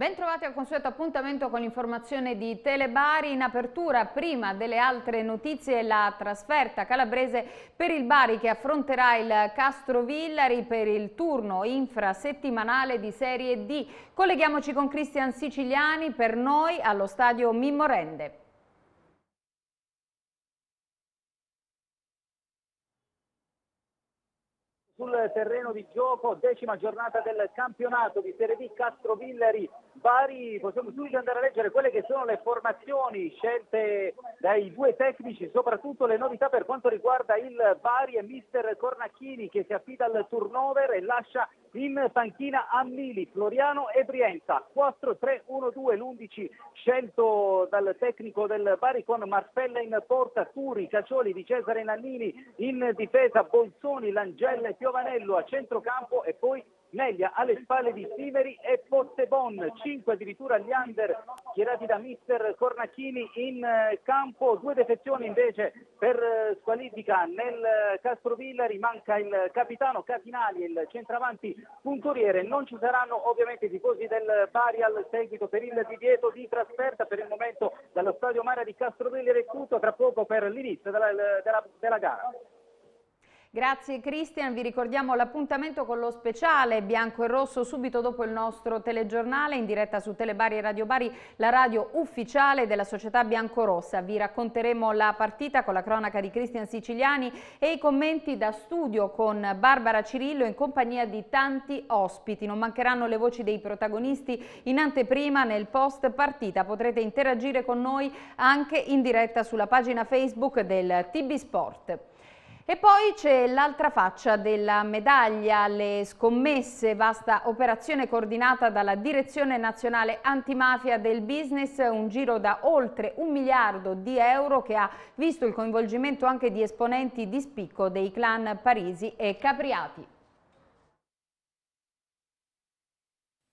Bentrovati al consueto appuntamento con l'informazione di Telebari. In apertura, prima delle altre notizie, la trasferta calabrese per il Bari che affronterà il Castro Villari per il turno infrasettimanale di Serie D. Colleghiamoci con Cristian Siciliani per noi allo stadio Mimmo Rende. sul terreno di gioco, decima giornata del campionato di Serie Castro Villari Bari, possiamo subito andare a leggere quelle che sono le formazioni scelte dai due tecnici, soprattutto le novità per quanto riguarda il Bari e mister Cornacchini che si affida al turnover e lascia in panchina a Mili, Floriano e Brienza. 4-3-1-2, l'11 scelto dal tecnico del Bari con Marfella in porta, Curi, Caccioli, di Cesare Nannini in difesa, Bolzoni, Langella e Piovanello a centrocampo e poi Meglia alle spalle di Siveri e Pottebon, 5 addirittura gli under schierati da mister Cornacchini in eh, campo, due defezioni invece per eh, squalifica nel eh, Castrovilla, rimanca il capitano Catinali, il centravanti punturiere, non ci saranno ovviamente i tifosi del Bari al seguito per il divieto di trasferta per il momento dallo stadio Mara di Castrovilla e tutto, tra poco per l'inizio della, della, della gara. Grazie Cristian, vi ricordiamo l'appuntamento con lo speciale Bianco e Rosso subito dopo il nostro telegiornale in diretta su Telebari e Radio Bari, la radio ufficiale della società biancorossa. Vi racconteremo la partita con la cronaca di Cristian Siciliani e i commenti da studio con Barbara Cirillo in compagnia di tanti ospiti. Non mancheranno le voci dei protagonisti in anteprima nel post partita. Potrete interagire con noi anche in diretta sulla pagina Facebook del TB Sport. E poi c'è l'altra faccia della medaglia, le scommesse, vasta operazione coordinata dalla Direzione Nazionale Antimafia del Business, un giro da oltre un miliardo di euro che ha visto il coinvolgimento anche di esponenti di spicco dei clan Parisi e Capriati.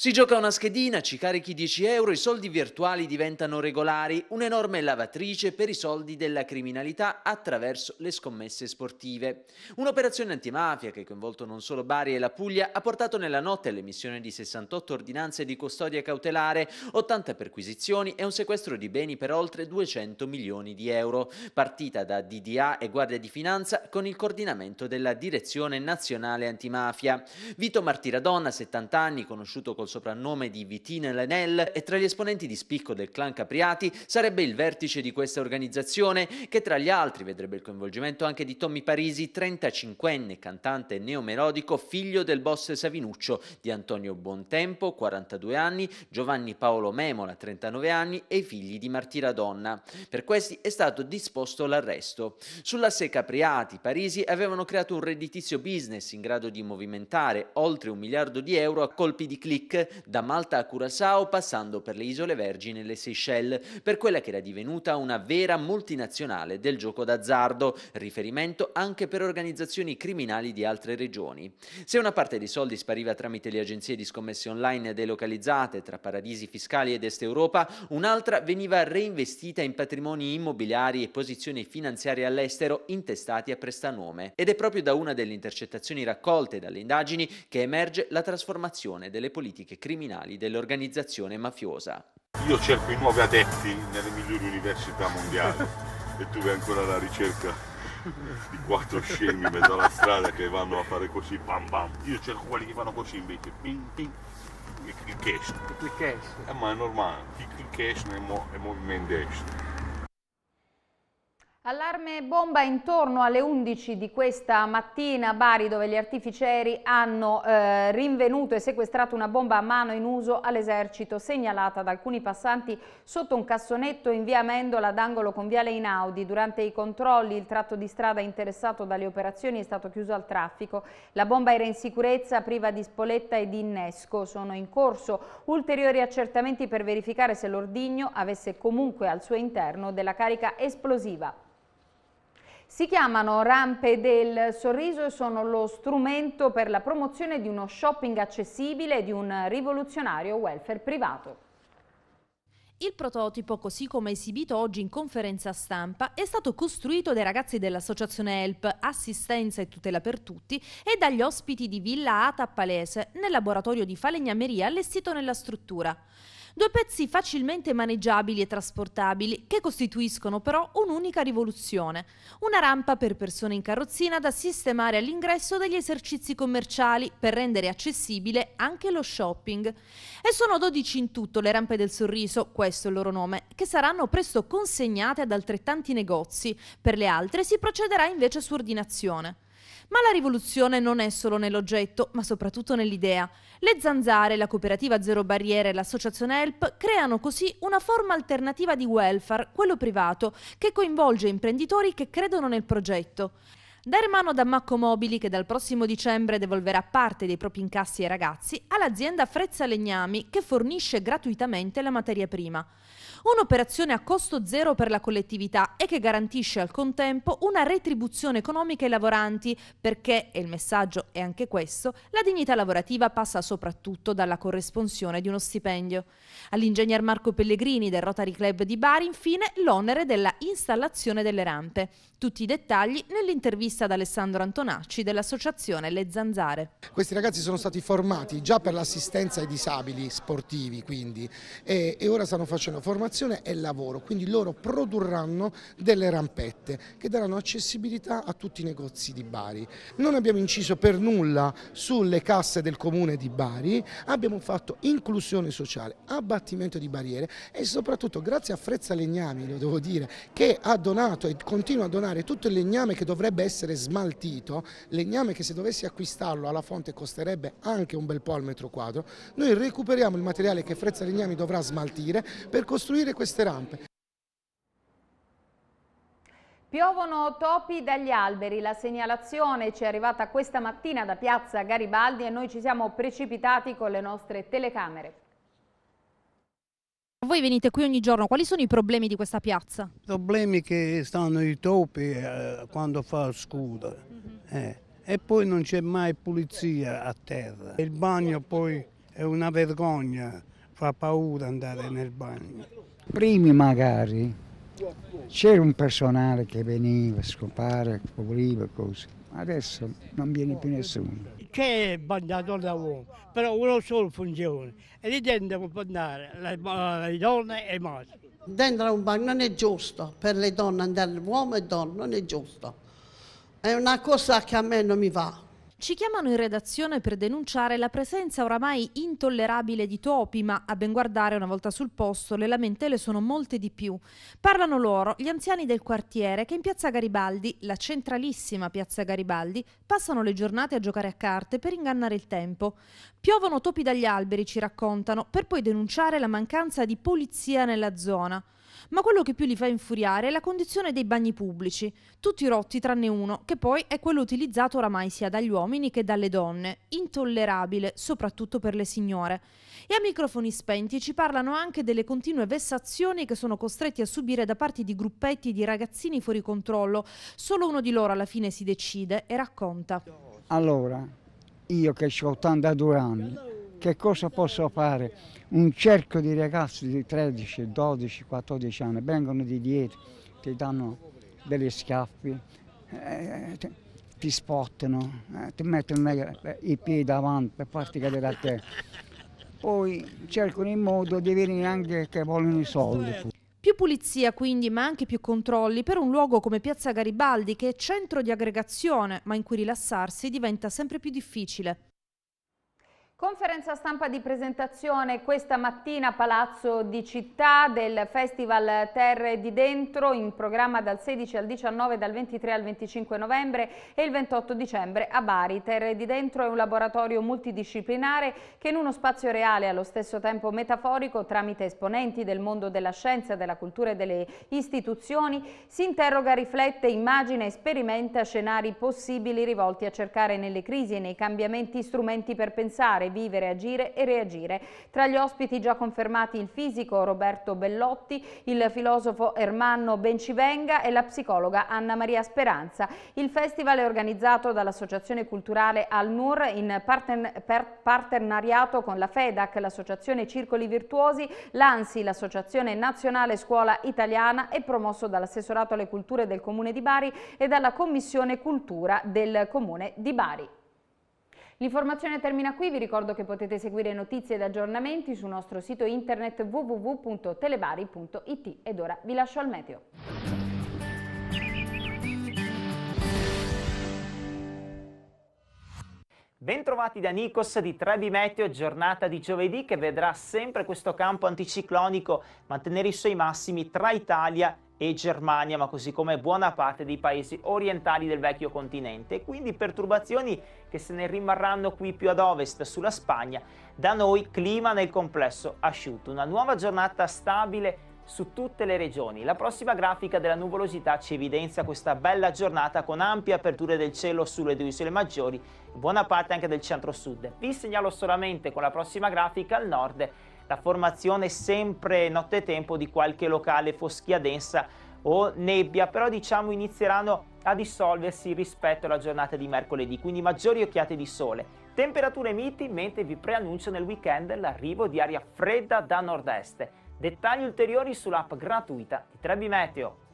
Si gioca una schedina, ci carichi 10 euro, i soldi virtuali diventano regolari, un'enorme lavatrice per i soldi della criminalità attraverso le scommesse sportive. Un'operazione antimafia che ha coinvolto non solo Bari e la Puglia ha portato nella notte all'emissione di 68 ordinanze di custodia cautelare, 80 perquisizioni e un sequestro di beni per oltre 200 milioni di euro, partita da DDA e Guardia di Finanza con il coordinamento della Direzione Nazionale Antimafia. Vito Martiradonna, 70 anni, conosciuto col col soprannome di Vitine Lenel e tra gli esponenti di spicco del clan Capriati sarebbe il vertice di questa organizzazione che tra gli altri vedrebbe il coinvolgimento anche di Tommy Parisi, 35enne cantante neomelodico, figlio del boss Savinuccio, di Antonio Bontempo, 42 anni, Giovanni Paolo Memola, 39 anni e i figli di Martira Donna. Per questi è stato disposto l'arresto. Sull'asse Capriati, Parisi avevano creato un redditizio business in grado di movimentare oltre un miliardo di euro a colpi di click da Malta a Curaçao, passando per le Isole Vergini e le Seychelles, per quella che era divenuta una vera multinazionale del gioco d'azzardo, riferimento anche per organizzazioni criminali di altre regioni. Se una parte dei soldi spariva tramite le agenzie di scommesse online delocalizzate tra paradisi fiscali ed Est Europa, un'altra veniva reinvestita in patrimoni immobiliari e posizioni finanziarie all'estero intestati a prestanome. Ed è proprio da una delle intercettazioni raccolte dalle indagini che emerge la trasformazione delle politiche tecniche criminali dell'organizzazione mafiosa. Io cerco i nuovi adepti nelle migliori università mondiali e tu vai ancora alla ricerca di quattro scemi in mezzo alla strada che vanno a fare così bam bam. Io cerco quelli che fanno così invece, ping ping, il cash. Il cash. Eh, ma è normale, il cash è movimento destro. Allarme bomba intorno alle 11 di questa mattina a Bari dove gli artificieri hanno eh, rinvenuto e sequestrato una bomba a mano in uso all'esercito segnalata da alcuni passanti sotto un cassonetto in via Mendola ad angolo con viale Inaudi. Durante i controlli il tratto di strada interessato dalle operazioni è stato chiuso al traffico. La bomba era in sicurezza priva di spoletta e di innesco. Sono in corso ulteriori accertamenti per verificare se l'ordigno avesse comunque al suo interno della carica esplosiva. Si chiamano rampe del sorriso e sono lo strumento per la promozione di uno shopping accessibile e di un rivoluzionario welfare privato. Il prototipo, così come esibito oggi in conferenza stampa, è stato costruito dai ragazzi dell'associazione HELP Assistenza e Tutela per Tutti e dagli ospiti di Villa Ata Palese nel laboratorio di falegnameria allestito nella struttura. Due pezzi facilmente maneggiabili e trasportabili che costituiscono però un'unica rivoluzione. Una rampa per persone in carrozzina da sistemare all'ingresso degli esercizi commerciali per rendere accessibile anche lo shopping. E sono 12 in tutto le rampe del sorriso, questo è il loro nome, che saranno presto consegnate ad altrettanti negozi. Per le altre si procederà invece su ordinazione. Ma la rivoluzione non è solo nell'oggetto, ma soprattutto nell'idea. Le zanzare, la cooperativa Zero Barriere e l'associazione HELP creano così una forma alternativa di welfare, quello privato, che coinvolge imprenditori che credono nel progetto dare mano ad Ammacco Mobili che dal prossimo dicembre devolverà parte dei propri incassi ai ragazzi all'azienda Frezza Legnami che fornisce gratuitamente la materia prima. Un'operazione a costo zero per la collettività e che garantisce al contempo una retribuzione economica ai lavoranti perché, e il messaggio è anche questo, la dignità lavorativa passa soprattutto dalla corresponsione di uno stipendio. All'ingegner Marco Pellegrini del Rotary Club di Bari infine l'onere della installazione delle rampe. Tutti i dettagli nell'intervista intervista ad Alessandro Antonacci dell'associazione Le Zanzare. Questi ragazzi sono stati formati già per l'assistenza ai disabili sportivi quindi e, e ora stanno facendo formazione e lavoro, quindi loro produrranno delle rampette che daranno accessibilità a tutti i negozi di Bari. Non abbiamo inciso per nulla sulle casse del comune di Bari, abbiamo fatto inclusione sociale, abbattimento di barriere e soprattutto grazie a Frezza Legnami, lo devo dire, che ha donato e continua a donare tutto il legname che dovrebbe essere essere smaltito, legname che se dovessi acquistarlo alla fonte costerebbe anche un bel po' al metro quadro, noi recuperiamo il materiale che Frezza Legnami dovrà smaltire per costruire queste rampe. Piovono topi dagli alberi, la segnalazione ci è arrivata questa mattina da piazza Garibaldi e noi ci siamo precipitati con le nostre telecamere. Voi venite qui ogni giorno, quali sono i problemi di questa piazza? I problemi che stanno i topi eh, quando fa scudo mhm. eh. e poi non c'è mai pulizia a terra. Il bagno poi è una vergogna, fa paura andare nel bagno. Primi magari c'era un personale che veniva a scopare, puliva così. Adesso non viene più nessuno. C'è il mandato da uomo, però uno solo funziona. E lì dentro può andare le, eh, le donne e i maschi. Dentro un bagno non è giusto, per le donne andare uomo e donna non è giusto. È una cosa che a me non mi va. Ci chiamano in redazione per denunciare la presenza oramai intollerabile di topi, ma a ben guardare una volta sul posto le lamentele sono molte di più. Parlano loro gli anziani del quartiere che in piazza Garibaldi, la centralissima piazza Garibaldi, passano le giornate a giocare a carte per ingannare il tempo. Piovono topi dagli alberi, ci raccontano, per poi denunciare la mancanza di polizia nella zona. Ma quello che più li fa infuriare è la condizione dei bagni pubblici, tutti rotti tranne uno, che poi è quello utilizzato oramai sia dagli uomini che dalle donne, intollerabile soprattutto per le signore. E a microfoni spenti ci parlano anche delle continue vessazioni che sono costretti a subire da parte di gruppetti di ragazzini fuori controllo. Solo uno di loro alla fine si decide e racconta. Allora, io che ho 82 anni, che cosa posso fare? Un cerchio di ragazzi di 13, 12, 14 anni vengono di dietro, ti danno degli schiaffi, eh, ti spottano, eh, ti mettono eh, i piedi davanti per farti cadere da te. Poi cercano il modo di venire anche che vogliono i soldi. Più pulizia quindi, ma anche più controlli per un luogo come Piazza Garibaldi che è centro di aggregazione, ma in cui rilassarsi diventa sempre più difficile. Conferenza stampa di presentazione questa mattina a Palazzo di Città del Festival Terre di Dentro in programma dal 16 al 19, dal 23 al 25 novembre e il 28 dicembre a Bari. Terre di Dentro è un laboratorio multidisciplinare che in uno spazio reale e allo stesso tempo metaforico tramite esponenti del mondo della scienza, della cultura e delle istituzioni si interroga, riflette, immagina e sperimenta scenari possibili rivolti a cercare nelle crisi e nei cambiamenti strumenti per pensare fare, vivere, agire e reagire. Tra gli ospiti già confermati il fisico Roberto Bellotti, il filosofo Ermanno Bencivenga e la psicologa Anna Maria Speranza. Il festival è organizzato dall'Associazione Culturale Al Nur in partner per partenariato con la FEDAC, l'Associazione Circoli Virtuosi, l'ANSI, l'Associazione Nazionale Scuola Italiana e promosso dall'assessorato alle culture del Comune di Bari e dalla Commissione Cultura del Comune di Bari. L'informazione termina qui, vi ricordo che potete seguire notizie ed aggiornamenti sul nostro sito internet www.telebari.it ed ora vi lascio al meteo. Bentrovati da Nikos di 3D Meteo, giornata di giovedì che vedrà sempre questo campo anticiclonico mantenere i suoi massimi tra Italia e Italia e Germania, ma così come buona parte dei paesi orientali del vecchio continente, quindi perturbazioni che se ne rimarranno qui più ad ovest sulla Spagna. Da noi clima nel complesso asciutto, una nuova giornata stabile su tutte le regioni. La prossima grafica della nuvolosità ci evidenzia questa bella giornata con ampie aperture del cielo sulle due isole maggiori, buona parte anche del centro-sud. Vi segnalo solamente con la prossima grafica al nord la formazione sempre nottetempo di qualche locale foschia densa o nebbia, però diciamo inizieranno a dissolversi rispetto alla giornata di mercoledì, quindi maggiori occhiate di sole. Temperature miti, mentre vi preannuncio nel weekend l'arrivo di aria fredda da nord-est. Dettagli ulteriori sull'app gratuita di Trebi Meteo.